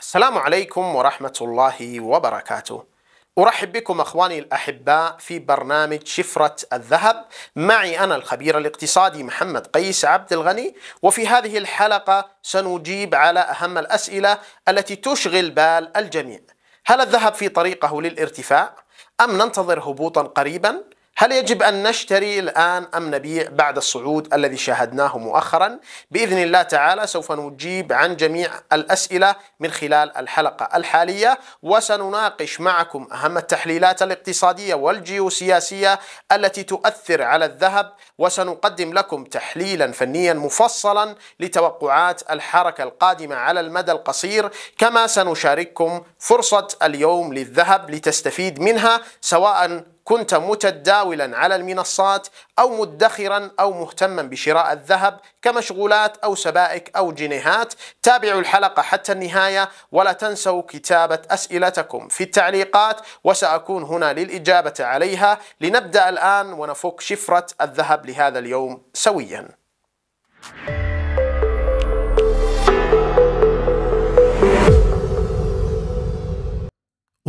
السلام عليكم ورحمة الله وبركاته أرحب بكم أخواني الأحباء في برنامج شفرة الذهب معي أنا الخبير الاقتصادي محمد قيس عبد الغني وفي هذه الحلقة سنجيب على أهم الأسئلة التي تشغل بال الجميع هل الذهب في طريقه للارتفاع؟ أم ننتظر هبوطا قريبا؟ هل يجب أن نشتري الآن أم نبيع بعد الصعود الذي شاهدناه مؤخرا؟ بإذن الله تعالى سوف نجيب عن جميع الأسئلة من خلال الحلقة الحالية وسنناقش معكم أهم التحليلات الاقتصادية والجيوسياسية التي تؤثر على الذهب وسنقدم لكم تحليلا فنيا مفصلا لتوقعات الحركة القادمة على المدى القصير كما سنشارككم فرصة اليوم للذهب لتستفيد منها سواء كنت متداولا على المنصات أو مدخرا أو مهتما بشراء الذهب كمشغولات أو سبائك أو جنيهات تابعوا الحلقة حتى النهاية ولا تنسوا كتابة أسئلتكم في التعليقات وسأكون هنا للإجابة عليها لنبدأ الآن ونفك شفرة الذهب لهذا اليوم سويا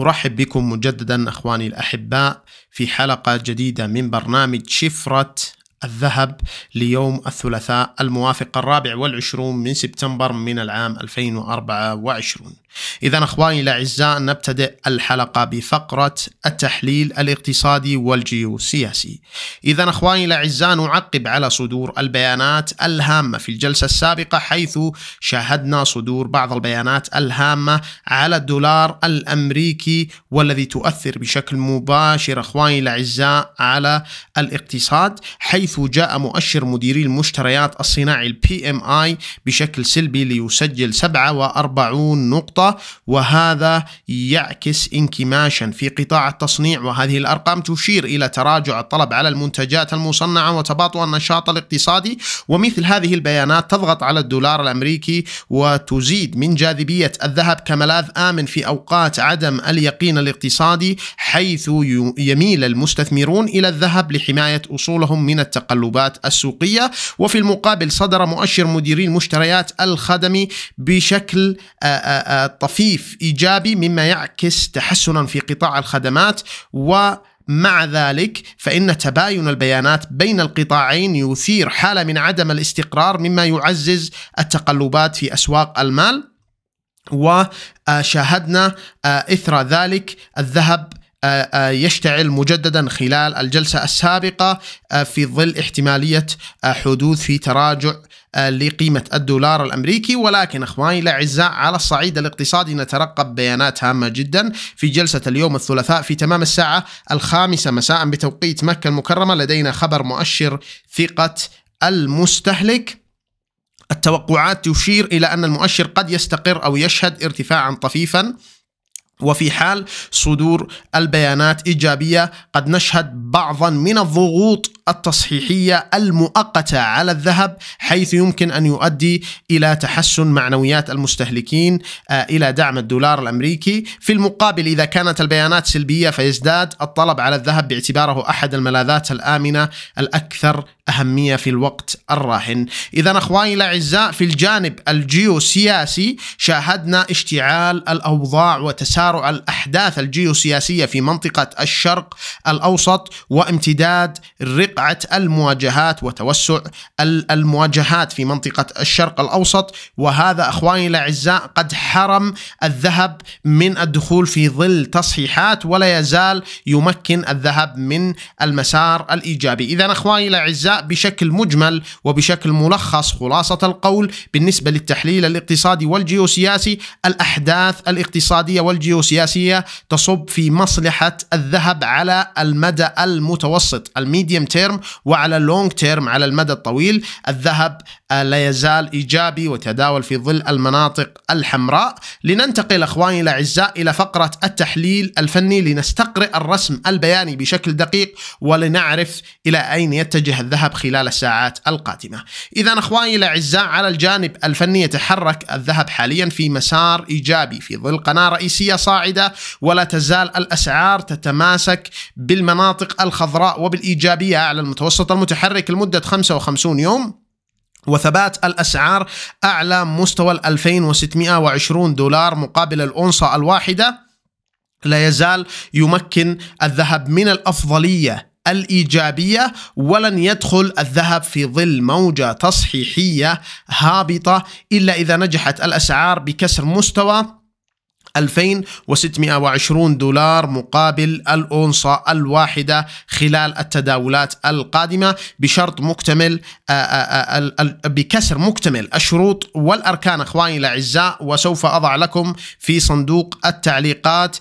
أرحب بكم مجددا أخواني الأحباء في حلقة جديدة من برنامج شفرة الذهب ليوم الثلاثاء الموافق الرابع والعشرون من سبتمبر من العام 2024 إذا أخواني الأعزاء نبتدئ الحلقة بفقرة التحليل الاقتصادي والجيوسياسي. إذا أخواني الأعزاء نعقب على صدور البيانات الهامة في الجلسة السابقة حيث شاهدنا صدور بعض البيانات الهامة على الدولار الأمريكي والذي تؤثر بشكل مباشر أخواني الأعزاء على الاقتصاد حيث جاء مؤشر مديري المشتريات الصناعي البي ام اي بشكل سلبي ليسجل 47 نقطة وهذا يعكس انكماشا في قطاع التصنيع وهذه الأرقام تشير إلى تراجع الطلب على المنتجات المصنعة وتباطؤ النشاط الاقتصادي ومثل هذه البيانات تضغط على الدولار الأمريكي وتزيد من جاذبية الذهب كملاذ آمن في أوقات عدم اليقين الاقتصادي حيث يميل المستثمرون إلى الذهب لحماية أصولهم من التقلبات السوقية وفي المقابل صدر مؤشر مديري المشتريات الخدمي بشكل طفيف ايجابي مما يعكس تحسنا في قطاع الخدمات و مع ذلك فإن تباين البيانات بين القطاعين يثير حالة من عدم الاستقرار مما يعزز التقلبات في أسواق المال وشاهدنا آه، إثر ذلك الذهب آه، آه، يشتعل مجددا خلال الجلسة السابقة آه، في ظل احتمالية حدوث في تراجع لقيمة الدولار الأمريكي ولكن أخواني الأعزاء على الصعيد الاقتصادي نترقب بيانات هامة جدا في جلسة اليوم الثلاثاء في تمام الساعة الخامسة مساء بتوقيت مكة المكرمة لدينا خبر مؤشر ثقة المستهلك التوقعات تشير إلى أن المؤشر قد يستقر أو يشهد ارتفاعا طفيفا وفي حال صدور البيانات ايجابيه قد نشهد بعضا من الضغوط التصحيحيه المؤقته على الذهب حيث يمكن ان يؤدي الى تحسن معنويات المستهلكين آه، الى دعم الدولار الامريكي، في المقابل اذا كانت البيانات سلبيه فيزداد الطلب على الذهب باعتباره احد الملاذات الامنه الاكثر أهمية في الوقت الراهن إذا أخواني الأعزاء في الجانب الجيوسياسي شاهدنا اشتعال الأوضاع وتسارع تسارع الأحداث الجيوسياسية في منطقة الشرق الأوسط وامتداد رقعة المواجهات وتوسع المواجهات في منطقة الشرق الأوسط وهذا أخواني الأعزاء قد حرم الذهب من الدخول في ظل تصحيحات ولا يزال يمكن الذهب من المسار الإيجابي إذا أخواني الأعزاء بشكل مجمل وبشكل ملخص خلاصة القول بالنسبة للتحليل الاقتصادي والجيوسياسي الأحداث الاقتصادية والجيوسياسية وسياسية تصب في مصلحة الذهب على المدى المتوسط الميديم تيرم وعلى اللونج تيرم على المدى الطويل الذهب آه، لا يزال إيجابي وتداول في ظل المناطق الحمراء لننتقل أخواني الأعزاء إلى فقرة التحليل الفني لنستقرئ الرسم البياني بشكل دقيق ولنعرف إلى أين يتجه الذهب خلال الساعات القادمة إذا أخواني الأعزاء على الجانب الفني يتحرك الذهب حاليا في مسار إيجابي في ظل قناة رئيسية صاعدة ولا تزال الأسعار تتماسك بالمناطق الخضراء وبالإيجابية على المتوسط المتحرك لمدة 55 يوم وثبات الأسعار أعلى مستوى 2620 دولار مقابل الأونصة الواحدة لا يزال يمكن الذهب من الأفضلية الإيجابية ولن يدخل الذهب في ظل موجة تصحيحية هابطة إلا إذا نجحت الأسعار بكسر مستوى 2620 دولار مقابل الأونصة الواحدة خلال التداولات القادمة بشرط مكتمل آه، آه، آه، بكسر مكتمل الشروط والأركان أخواني الأعزاء وسوف أضع لكم في صندوق التعليقات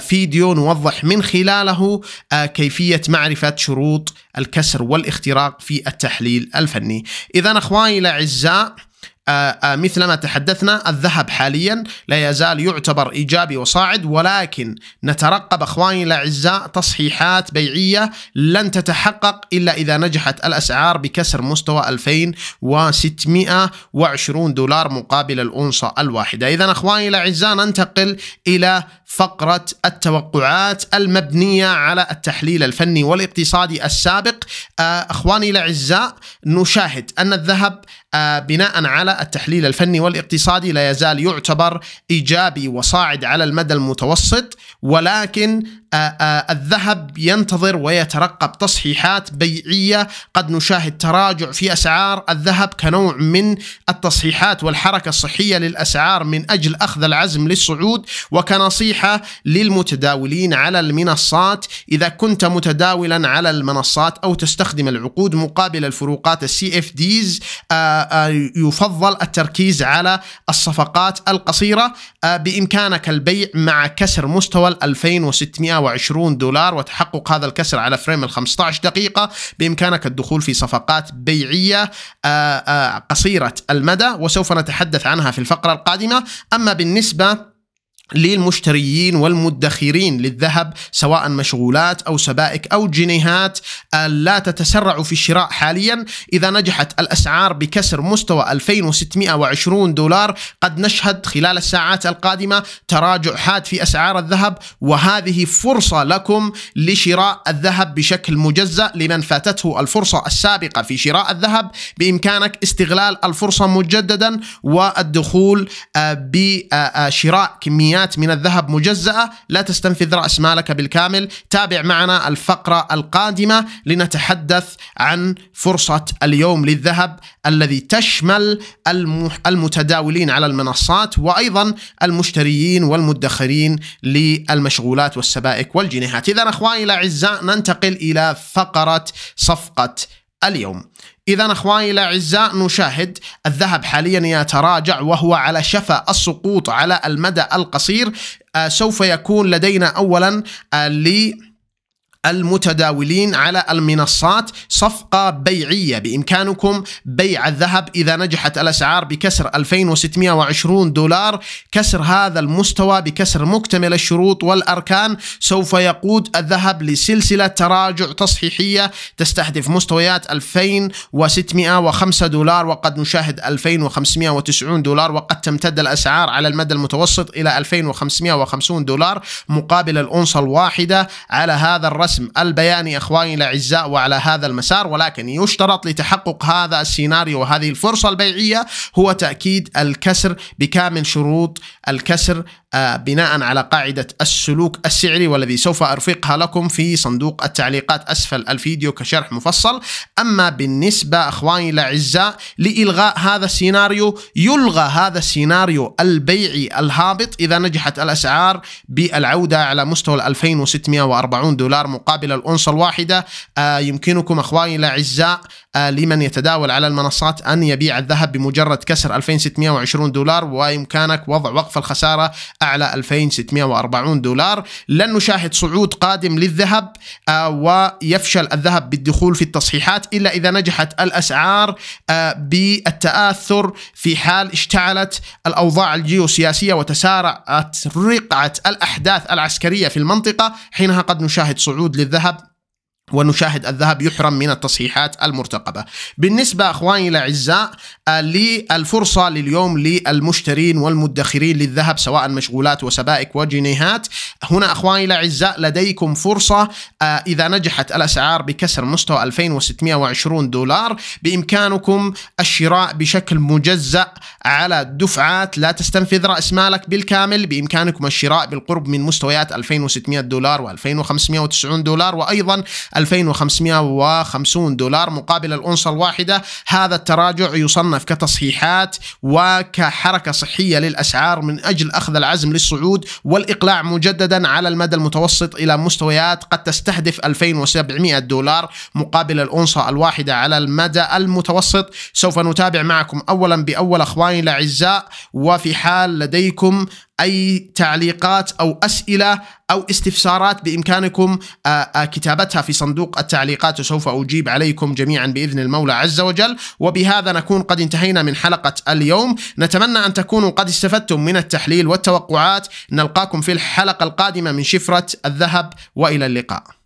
فيديو نوضح من خلاله كيفية معرفة شروط الكسر والاختراق في التحليل الفني إذا أخواني الأعزاء آه، آه، مثل ما تحدثنا الذهب حاليا لا يزال يعتبر إيجابي وصاعد ولكن نترقب أخواني الأعزاء تصحيحات بيعية لن تتحقق إلا إذا نجحت الأسعار بكسر مستوى 2620 دولار مقابل الأونصة الواحدة إذا أخواني الأعزاء ننتقل إلى فقرة التوقعات المبنية على التحليل الفني والاقتصادي السابق آه، أخواني الأعزاء نشاهد أن الذهب آه، بناء على التحليل الفني والاقتصادي لا يزال يعتبر إيجابي وصاعد على المدى المتوسط ولكن الذهب ينتظر ويترقب تصحيحات بيعيه قد نشاهد تراجع في اسعار الذهب كنوع من التصحيحات والحركه الصحيه للاسعار من اجل اخذ العزم للصعود وكنصيحه للمتداولين على المنصات اذا كنت متداولا على المنصات او تستخدم العقود مقابل الفروقات السي اف ديز يفضل التركيز على الصفقات القصيره بامكانك البيع مع كسر مستوى ال 2600 120 دولار وتحقق هذا الكسر على فريم ال 15 دقيقة بإمكانك الدخول في صفقات بيعية آه، آه، قصيرة المدى وسوف نتحدث عنها في الفقرة القادمة أما بالنسبة للمشتريين والمدخرين للذهب سواء مشغولات او سبائك او جنيهات لا تتسرع في الشراء حاليا اذا نجحت الاسعار بكسر مستوى 2620 دولار قد نشهد خلال الساعات القادمه تراجع حاد في اسعار الذهب وهذه فرصه لكم لشراء الذهب بشكل مجزا لمن فاتته الفرصه السابقه في شراء الذهب بامكانك استغلال الفرصه مجددا والدخول آه، بشراء كميات كميات من الذهب مجزأة لا تستنفذ رأس مالك بالكامل تابع معنا الفقرة القادمة لنتحدث عن فرصة اليوم للذهب الذي تشمل المتداولين على المنصات وأيضا المشتريين والمدخرين للمشغولات والسبائك والجنيهات إذا أخواني الأعزاء ننتقل إلى فقرة صفقة اليوم إذا أخواني الأعزاء نشاهد الذهب حاليا يتراجع وهو على شفا السقوط على المدى القصير آه، سوف يكون لدينا أولا آه، المتداولين على المنصات صفقة بيعية بإمكانكم بيع الذهب إذا نجحت الأسعار بكسر 2620 دولار كسر هذا المستوى بكسر مكتمل الشروط والأركان سوف يقود الذهب لسلسلة تراجع تصحيحية تستهدف مستويات 2605 دولار وقد نشاهد 2590 دولار وقد تمتد الأسعار على المدى المتوسط إلى 2550 دولار مقابل الأونصة الواحدة على هذا الرسم الرسم البياني اخواني الاعزاء وعلى هذا المسار ولكن يشترط لتحقق هذا السيناريو وهذه الفرصه البيعيه هو تاكيد الكسر بكامل شروط الكسر آه، بناء على قاعدة السلوك السعري والذي سوف أرفقها لكم في صندوق التعليقات أسفل الفيديو كشرح مفصل أما بالنسبة أخواني الأعزاء لإلغاء هذا السيناريو يلغى هذا السيناريو البيعي الهابط إذا نجحت الأسعار بالعودة على مستوى 2640 دولار مقابل الأونصة الواحدة آه، يمكنكم أخواني الأعزاء آه، لمن يتداول على المنصات أن يبيع الذهب بمجرد كسر 2620 دولار وإمكانك وضع وقف الخسارة أعلى 2640 دولار لن نشاهد صعود قادم للذهب آه، ويفشل الذهب بالدخول في التصحيحات إلا إذا نجحت الأسعار آه، بالتآثر في حال اشتعلت الأوضاع الجيوسياسية وتسارعت رقعة الأحداث العسكرية في المنطقة حينها قد نشاهد صعود للذهب ونشاهد الذهب يحرم من التصحيحات المرتقبة بالنسبة أخواني الأعزاء آه، للفرصة لليوم للمشترين والمدخرين للذهب سواء مشغولات وسبائك وجنيهات هنا أخواني الأعزاء لديكم فرصة آه، إذا نجحت الأسعار بكسر مستوى 2620 دولار بإمكانكم الشراء بشكل مجزأ على دفعات لا تستنفذ رأس مالك بالكامل بإمكانكم الشراء بالقرب من مستويات 2600 دولار و2590 دولار وأيضا 2550 دولار مقابل الأونصة الواحدة هذا التراجع يصنف كتصحيحات وكحركة صحية للأسعار من أجل أخذ العزم للصعود والإقلاع مجددا على المدى المتوسط إلى مستويات قد تستهدف 2700 دولار مقابل الأونصة الواحدة على المدى المتوسط سوف نتابع معكم أولا بأول أخواني الأعزاء وفي حال لديكم أي تعليقات أو أسئلة أو استفسارات بإمكانكم آه، آه، كتابتها في صندوق التعليقات وسوف أجيب عليكم جميعا بإذن المولى عز وجل وبهذا نكون قد انتهينا من حلقة اليوم نتمنى أن تكونوا قد استفدتم من التحليل والتوقعات نلقاكم في الحلقة القادمة من شفرة الذهب وإلى اللقاء